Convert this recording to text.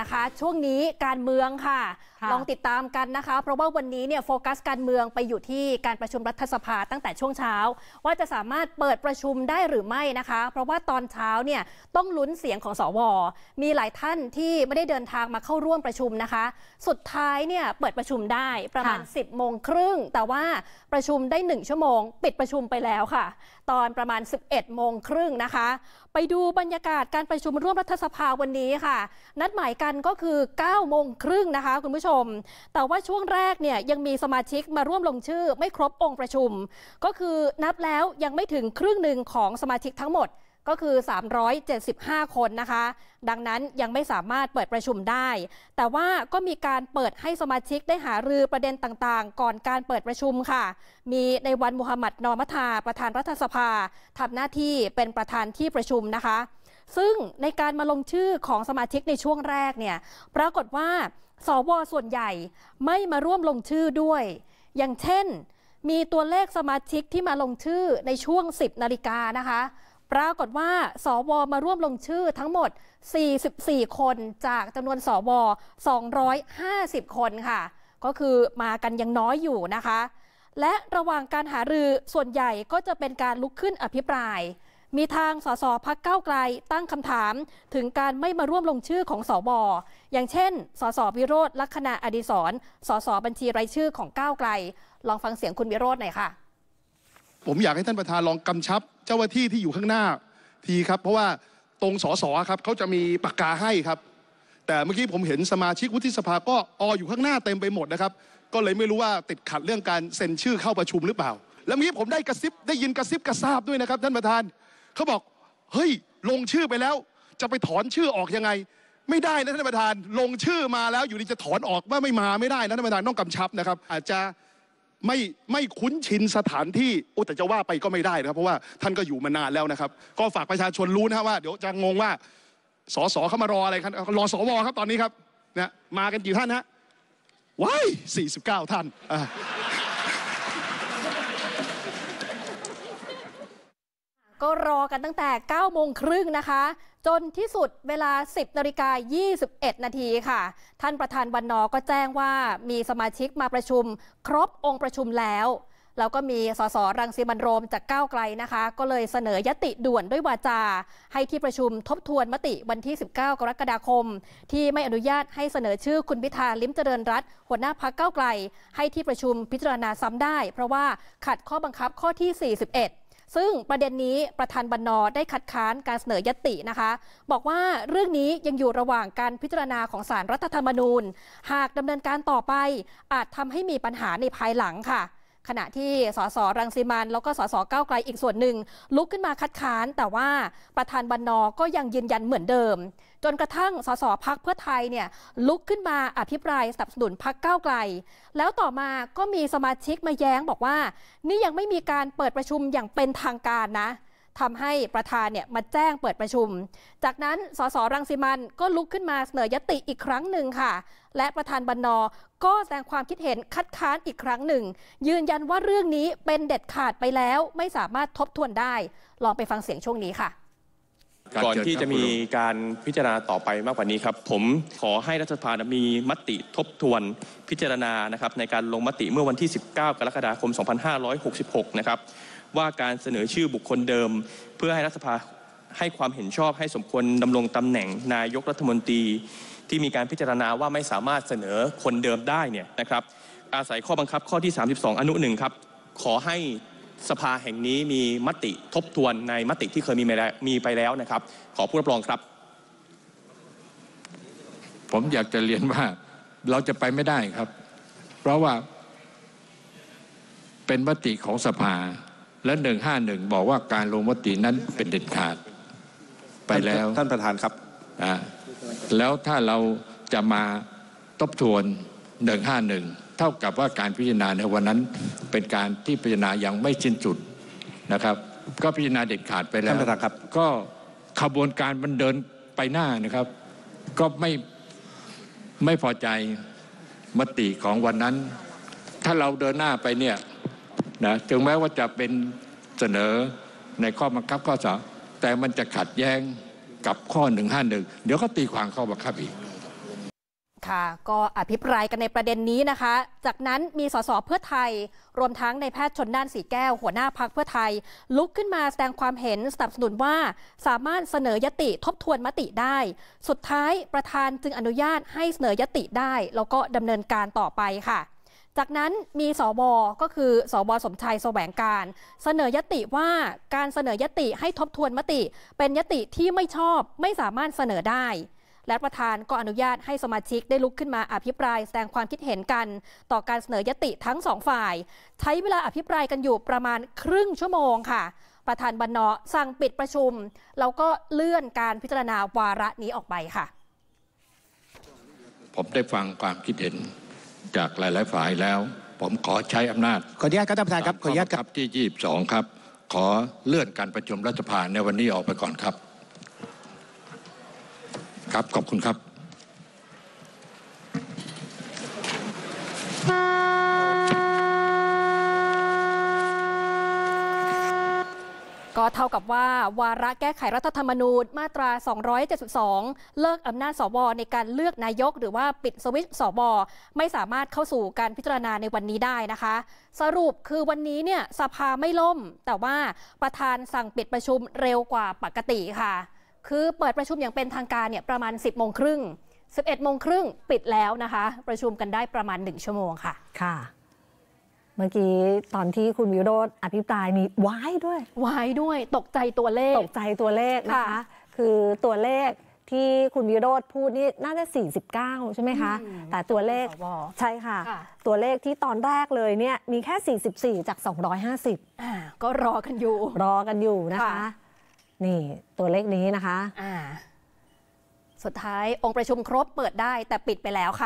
นะคะช่วงนี้การเมืองค่ะ ลองติดตามกันนะคะ เพราะว่าวันนี้เนี่ยโฟกัสการเมืองไปอยู่ที่การประชุมรัฐสภาตั้งแต่ช่วงเช้า ว่าจะสามารถเปิดประชุมได้หรือไม่นะคะ เพราะว่าตอนเช้าเนี่ยต้องลุ้นเสียงของสว มีหลายท่านที่ไม่ได้เดินทางมาเข้าร่วมประชุมนะคะ สุดท้ายเนี่ยเปิดประชุมได้ประมาณ10บโมงครึ่งแต่ว่าประชุมได้1ชั่วโมง ปิดประชุมไปแล้วค่ะตอนประมาณ 11โมงครึ่งนะคะ ไปดูบรรยากาศการประชุมร่วมรัฐสภาวันนี้ค่ะ นัดหมายกันก็คือ 9 โมงครึ่งนะคะคุณผู้ชม แต่ว่าช่วงแรกเนี่ยยังมีสมาชิกมาร่วมลงชื่อไม่ครบองค์ประชุม ก็คือนับแล้วยังไม่ถึงครึ่งหนึ่งของสมาชิกทั้งหมดก็คือ 375 คนนะคะ ดังนั้นยังไม่สามารถเปิดประชุมได้ แต่ว่าก็มีการเปิดให้สมาชิกได้หารือประเด็นต่างๆ ก่อนการเปิดประชุมค่ะ มีในวันมุฮัมมัดนอมัทา ประธานรัฐสภาทำหน้าที่เป็นประธานที่ประชุมนะคะ ซึ่งในการมาลงชื่อของสมาชิกในช่วงแรกเนี่ย ปรากฏว่า สวส่วนใหญ่ไม่มาร่วมลงชื่อด้วย อย่างเช่น มีตัวเลขสมาชิกที่มาลงชื่อในช่วง 10 นาฬิกานะคะปรากฏว่าสวมาร่วมลงชื่อทั้งหมด 44 คนจากจำนวนสว 250 คนค่ะ ก็คือมากันยังน้อยอยู่นะคะ และระหว่างการหารือส่วนใหญ่ก็จะเป็นการลุกขึ้นอภิปราย มีทางสสพักเก้าไกลตั้งคำถาม ถึงการไม่มาร่วมลงชื่อของสวอย่างเช่นสสวิโรธลักษณะอดีศรสสบัญชีรายชื่อของก้าวไกล ลองฟังเสียงคุณวิโรธหน่อยค่ะผมอยากให้ท่านประธานลองกำชับ เจ้าหน้าที่ที่อยู่ข้างหน้าทีครับ เพราะว่าตรงสสครับเขาจะมีปากกาให้ครับ แต่เมื่อกี้ผมเห็นสมาชิกวุฒิสภาก็ออยู่ข้างหน้าเต็มไปหมดนะครับก็เลยไม่รู้ว่าติดขัดเรื่องการเซ็นชื่อเข้าประชุมหรือเปล่า แล้วเมื่อกี้ผมได้กระซิบได้ยินกระซิบกระซาบด้วยนะครับท่านประธานเขาบอกเฮ้ยลงชื่อไปแล้ว จะไปถอนชื่อออกยังไง ไม่ได้นะท่านประธานลงชื่อมาแล้วอยู่ดีจะถอนออกว่าไม่มาไม่ได้นะท่านประธานต้องกำชับนะครับ อาจจะไม่ไม่คุ้นชินสถานที่โอ้แต่จะว่าไปก็ไม่ได้นะครับเพราะว่าท่านก็อยู่มานานแล้วนะครับ ก็ฝากประชาชนรู้นะว่า เดี๋ยวจะงงว่าสสเข้ามารออะไรครับรอสวครับตอนนี้ครับนะมากันกี่ท่านฮะว้ายสี่สิบเก้าท่านอ่าก็รอกันตั้งแต่ 9 โมงครึ่งนะคะ จนที่สุดเวลา 10นาฬิกา21 นาทีค่ะ ท่านประธานวันนอก็แจ้งว่ามีสมาชิกมาประชุมครบองค์ประชุมแล้ว แล้วก็มีสสรังสีมันโรมจากก้าวไกลนะคะ ก็เลยเสนอยติด่วนด้วยวาจา ให้ที่ประชุมทบทวนมติวันที่ 19 กรกฎาคม ที่ไม่อนุญาตให้เสนอชื่อคุณพิธาลิ้มเจริญรัตหัวหน้าพักก้าวไกล ให้ที่ประชุมพิจารณาซ้ำได้เพราะว่าขัดข้อบังคับข้อที่ 41ซึ่งประเด็นนี้ประธานบรรนอได้คัดค้านการเสนอยตินะคะ บอกว่าเรื่องนี้ยังอยู่ระหว่างการพิจารณาของสารรัฐธรรมนูญ หากดำเนินการต่อไปอาจทำให้มีปัญหาในภายหลังค่ะขณะที่สสรังสีมันแล้วก็สสก้าวไกลอีกส่วนหนึ่งลุกขึ้นมาคัด ค้านแต่ว่าประธาน บันนอก็ยังยืนยันเหมือนเดิม จนกระทั่งสสพักเพื่อไทยเนี่ย ลุกขึ้นมาอภิปรายสนับสนุนพักก้าวไกล แล้วต่อมาก็มีสมาชิกมาแย้งบอกว่า นี่ยังไม่มีการเปิดประชุมอย่างเป็นทางการนะทำให้ประธานเนี่ยมาแจ้งเปิดประชุม จากนั้นสสรังสิมันก็ลุกขึ้นมาเสนอยติอีกครั้งหนึ่งค่ะ และประธานบรรณอก็แสดงความคิดเห็นคัดค้านอีกครั้งหนึ่งยืนยันว่าเรื่องนี้เป็นเด็ดขาดไปแล้วไม่สามารถทบทวนได้ ลองไปฟังเสียงช่วงนี้ค่ะ ก่อนที่จะมีการพิจารณาต่อไปมากกว่านี้ครับ ผมขอให้รัฐสภามีมติทบทวนพิจารณานะครับในการลงมติเมื่อวันที่ 19กรกฎาคม2566 นะครับว่าการเสนอชื่อบุคคลเดิม เพื่อให้รัฐสภาให้ความเห็นชอบ ให้สมควรดำรงตำแหน่ง นายกรัฐมนตรีที่มีการพิจารณาว่าไม่สามารถเสนอคนเดิมได้ เนี่ยนะครับอาศัยข้อบังคับข้อที่ 32 อนุหนึ่งครับ ขอให้สภาแห่งนี้มีมติทบทวนในมติที่เคยมีมีไปแล้วนะครับ ขอผู้รับรองครับ ผมอยากจะเรียนว่าเราจะไปไม่ได้ครับ เพราะว่า เป็นมติของสภาและ 151 บอกว่าการลงมตินั้นเป็นเด็ดขาดไปแล้ว ท่านประธานครับแล้วถ้าเราจะมาทบทวน 151 เท่ากับว่าการพิจารณาในวันนั้นเป็นการที่พิจารณายังไม่สิ้นสุดนะครับ ก็พิจารณาเด็ดขาดไปแล้วท่านประธานครับ ก็ขบวนการมันเดินไปหน้านะครับ ก็ไม่ไม่พอใจมติของวันนั้น ถ้าเราเดินหน้าไปเนี่ยนะถึงแม้ว่าจะเป็นเสนอในข้อบังคับข้อสาแต่มันจะขัดแย้งกับข้อหนึ่งห้าหนึ่งเดี๋ยวก็ตีความข้อบังคับอีก ค่ะก็อภิปรายกันในประเด็นนี้นะคะ จากนั้นมีสสเพื่อไทยรวมทั้งในแพทย์ชนน่านสีแก้ว หัวหน้าพักเพื่อไทย ลุกขึ้นมาแสดงความเห็นสนับสนุนว่าสามารถเสนอยติทบทวนมติได้ สุดท้ายประธานจึงอนุญาตให้เสนอยติได้แล้วก็ดำเนินการต่อไปค่ะจากนั้นมีสวก็คือสวสมชัยแสวงการ เสนอยติว่าการเสนอยติให้ทบทวนมติเป็นยติที่ไม่ชอบไม่สามารถเสนอได้ และประธานก็อนุญาตให้สมาชิกได้ลุกขึ้นมาอภิปรายแสดงความคิดเห็นกัน ต่อการเสนอยติทั้งสองฝ่าย ใช้เวลาอภิปรายกันอยู่ประมาณครึ่งชั่วโมงค่ะ ประธานบรรณาสั่งปิดประชุมแล้วก็เลื่อนการพิจารณาวาระนี้ออกไปค่ะ ผมได้ฟังความคิดเห็นจากหลายๆฝ่ายแล้ว ผมขอใช้อำนาจขออนุญาตครับท่านประธานครับขออนุญาตครับที่22ครับ ขอเลื่อนการประชุมรัฐสภาในวันนี้ออกไปก่อนครับ ครับขอบคุณครับเท่ากับว่าวาระแก้ไขรัฐธรรมนูญมาตรา 272 เลิกอำนาจสวในการเลือกนายกหรือว่าปิดสวิตสวไม่สามารถเข้าสู่การพิจารณาในวันนี้ได้นะคะ สรุปคือวันนี้เนี่ยสภาไม่ล่ม แต่ว่าประธานสั่งปิดประชุมเร็วกว่าปกติค่ะ คือเปิดประชุมอย่างเป็นทางการเนี่ยประมาณ 10โมงครึ่ง 11โมงครึ่งปิดแล้วนะคะ ประชุมกันได้ประมาณ1ชั่วโมงค่ะค่ะเมื่อกี้ตอนที่คุณวิโรธอภิปรายมีว้ายด้วยว้ายด้วย ตกใจตัวเลขตกใจตัวเลขนะคะคือตัวเลขที่คุณวิโรธพูดนี่น่าจะ 49 ใช่ไหมคะแต่ตัวเลขใช่ค่ะตัวเลขที่ตอนแรกเลยเนี่ยมีแค่ 44 จาก 250 อ่าก็รอกันอยู่รอกันอยู่นะคะนี่ตัวเลขนี้นะคะอ่าสุดท้ายองค์ประชุมครบเปิดได้แต่ปิดไปแล้วค่ะ